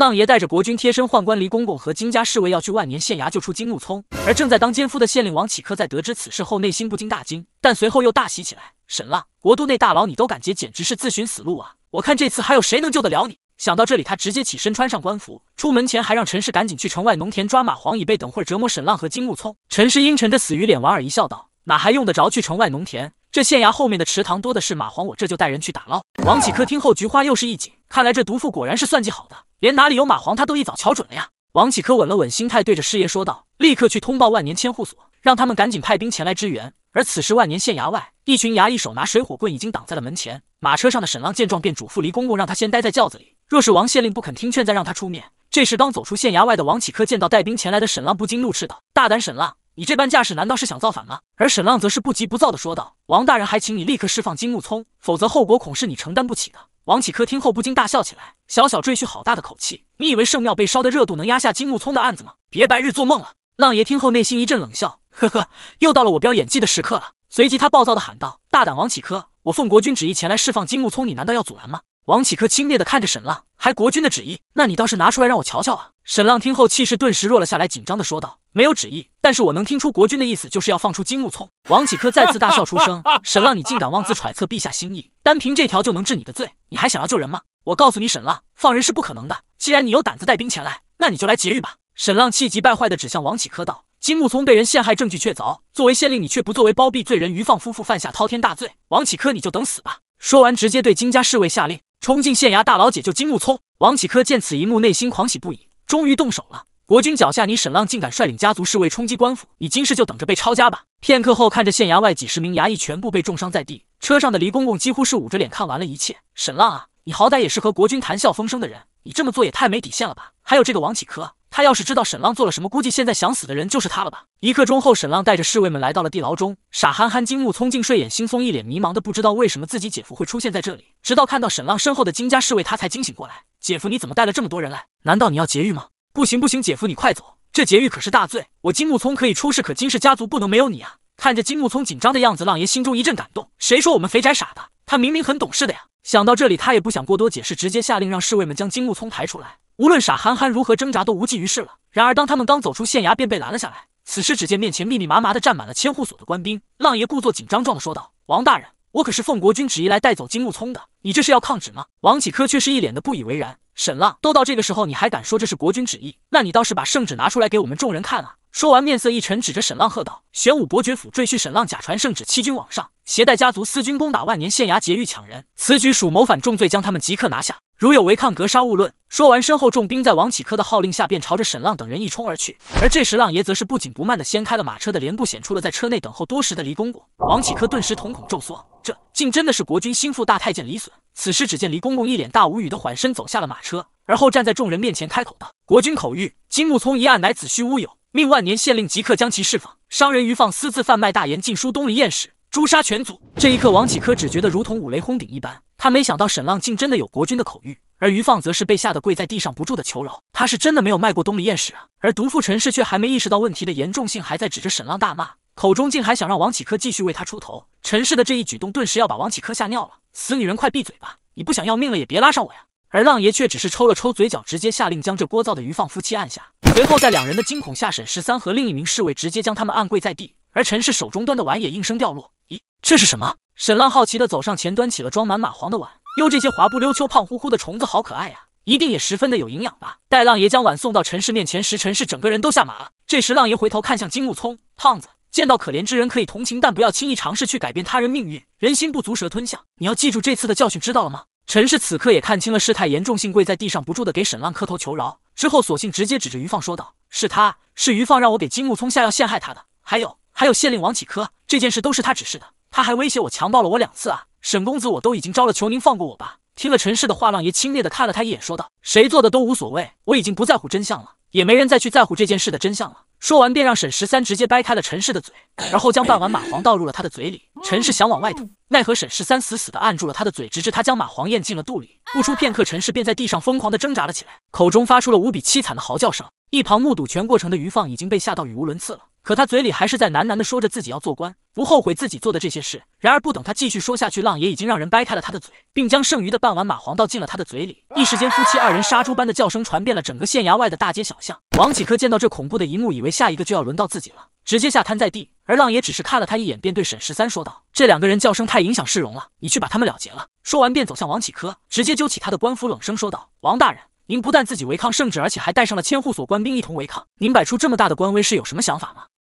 浪爷带着国君贴身宦官黎公公和金家侍卫要去万年县衙救出金木聪，而正在当奸夫的县令王启科在得知此事后，内心不禁大惊，但随后又大喜起来。沈浪，国都内大佬你都敢劫，简直是自寻死路啊！我看这次还有谁能救得了你？想到这里，他直接起身穿上官服，出门前还让陈氏赶紧去城外农田抓蚂蝗以备等会儿折磨沈浪和金木聪。陈氏阴沉着死鱼脸，莞尔一笑，道：“哪还用得着去城外农田？”这县衙后面的池塘多的是蚂蟥，我这就带人去打捞。王启科听后，菊花又是一紧，看来这毒妇果然是算计好的，连哪里有蚂蟥，他都一早瞧准了呀。王启科稳了稳心态，对着师爷说道：“立刻去通报万年千户所，让他们赶紧派兵前来支援。”而此时，万年县衙外，一群衙役手拿水火棍已经挡在了门前。马车上的沈浪见状，便嘱咐黎公公让他先待在轿子里，若是王县令不肯听劝，再让他出面。这时，刚走出县衙外的王启科见到带兵前来的沈浪，不禁怒斥道：“大胆，沈浪！”你这般架势，难道是想造反吗？而沈浪则是不急不躁地说道：“王大人，还请你立刻释放金木聪，否则后果恐是你承担不起的。”王启科听后不禁大笑起来：“小小赘婿，好大的口气！你以为圣庙被烧的热度能压下金木聪的案子吗？别白日做梦了！”浪爷听后内心一阵冷笑：“呵呵，又到了我飙演技的时刻了。”随即他暴躁地喊道：“大胆，王启科，我奉国君旨意前来释放金木聪，你难道要阻拦吗？”王启科轻蔑地看着沈浪：“还国君的旨意？那你倒是拿出来让我瞧瞧啊！”沈浪听后，气势顿时弱了下来，紧张的说道：“没有旨意，但是我能听出国君的意思，就是要放出金木聪。”王启科再次大笑出声：“沈浪，你竟敢妄自揣测陛下心意，单凭这条就能治你的罪，你还想要救人吗？我告诉你，沈浪，放人是不可能的。既然你有胆子带兵前来，那你就来劫狱吧。”沈浪气急败坏的指向王启科道：“金木聪被人陷害，证据确凿，作为县令，你却不作为，包庇罪人于放夫妇犯下滔天大罪。王启科，你就等死吧！”说完，直接对金家侍卫下令：“冲进县衙大牢，解救金木聪。”王启科见此一幕，内心狂喜不已。终于动手了！国君脚下，你沈浪竟敢率领家族侍卫冲击官府，你今世就等着被抄家吧！片刻后，看着县衙外几十名衙役全部被重伤在地，车上的黎公公几乎是捂着脸看完了一切。沈浪啊，你好歹也是和国君谈笑风生的人，你这么做也太没底线了吧！还有这个王启科。他要是知道沈浪做了什么，估计现在想死的人就是他了吧。一刻钟后，沈浪带着侍卫们来到了地牢中。傻憨憨金木聪竟睡眼惺忪，一脸迷茫的不知道为什么自己姐夫会出现在这里。直到看到沈浪身后的金家侍卫，他才惊醒过来。姐夫，你怎么带了这么多人来？难道你要劫狱吗？不行不行，姐夫你快走，这劫狱可是大罪。我金木聪可以出事，可金氏家族不能没有你啊！看着金木聪紧张的样子，浪爷心中一阵感动。谁说我们肥宅傻的？他明明很懂事的呀。想到这里，他也不想过多解释，直接下令让侍卫们将金木聪抬出来。无论傻憨憨如何挣扎，都无济于事了。然而，当他们刚走出县衙，便被拦了下来。此时，只见面前密密麻麻的站满了千户所的官兵。浪爷故作紧张状的说道：“王大人，我可是奉国君旨意来带走金木聪的，你这是要抗旨吗？”王启科却是一脸的不以为然：“沈浪，都到这个时候，你还敢说这是国君旨意？那你倒是把圣旨拿出来给我们众人看啊！”说完，面色一沉，指着沈浪喝道：“玄武伯爵府赘婿沈浪，假传圣旨，欺君罔上，携带家族私军攻打万年县衙，劫狱抢人，此举属谋反重罪，将他们即刻拿下。”如有违抗，格杀勿论。说完，身后重兵在王启科的号令下，便朝着沈浪等人一冲而去。而这时，浪爷则是不紧不慢的掀开了马车的帘布，显出了在车内等候多时的黎公公。王启科顿时瞳孔骤缩，这竟真的是国君心腹大太监李隼。此时，只见黎公公一脸大无语的缓身走下了马车，而后站在众人面前开口道：“国君口谕，金木聪一案乃子虚乌有，命万年县令即刻将其释放。商人于放私自贩卖大盐，进书东篱宴史，诛杀全族。”这一刻，王启科只觉得如同五雷轰顶一般。他没想到沈浪竟真的有国君的口谕，而于放则是被吓得跪在地上不住的求饶。他是真的没有卖过东篱宴使啊！而毒妇陈氏却还没意识到问题的严重性，还在指着沈浪大骂，口中竟还想让王启科继续为他出头。陈氏的这一举动顿时要把王启科吓尿了。死女人，快闭嘴吧！你不想要命了也别拉上我呀！而浪爷却只是抽了抽嘴角，直接下令将这聒噪的于放夫妻按下。随后在两人的惊恐下，沈十三和另一名侍卫直接将他们按跪在地，而陈氏手中端的碗也应声掉落。咦，这是什么？沈浪好奇的走上前，端起了装满蚂蟥的碗。哟，这些滑不溜秋、胖乎乎的虫子好可爱呀，一定也十分的有营养吧？待浪爷将碗送到陈氏面前时，陈氏整个人都吓麻了。这时，浪爷回头看向金木聪，胖子，见到可怜之人可以同情，但不要轻易尝试去改变他人命运。人心不足蛇吞象，你要记住这次的教训，知道了吗？陈氏此刻也看清了事态严重性，跪在地上不住的给沈浪磕头求饶。之后，索性直接指着于放说道：“是他是于放让我给金木聪下药陷害他的，还有还有县令王启科。”这件事都是他指示的，他还威胁我，强暴了我两次啊！沈公子，我都已经招了，求您放过我吧！听了陈氏的话，浪爷轻蔑的看了他一眼，说道：“谁做的都无所谓，我已经不在乎真相了，也没人再去在乎这件事的真相了。”说完便让沈十三直接掰开了陈氏的嘴，然后将半碗蚂蟥倒入了他的嘴里。陈氏想往外吐，奈何沈十三死死的按住了他的嘴，直至他将蚂蟥咽进了肚里。不出片刻，陈氏便在地上疯狂的挣扎了起来，口中发出了无比凄惨的嚎叫声。一旁目睹全过程的余放已经被吓到语无伦次了。可他嘴里还是在喃喃的说着自己要做官，不后悔自己做的这些事。然而不等他继续说下去，浪爷已经让人掰开了他的嘴，并将剩余的半碗蚂蟥倒进了他的嘴里。一时间，夫妻二人杀猪般的叫声传遍了整个县衙外的大街小巷。王启科见到这恐怖的一幕，以为下一个就要轮到自己了，直接吓瘫在地。而浪爷只是看了他一眼，便对沈十三说道：“这两个人叫声太影响市容了，你去把他们了结了。”说完便走向王启科，直接揪起他的官服，冷声说道：“王大人，您不但自己违抗圣旨，而且还带上了千户所官兵一同违抗。您摆出这么大的官威是有什么想法吗？”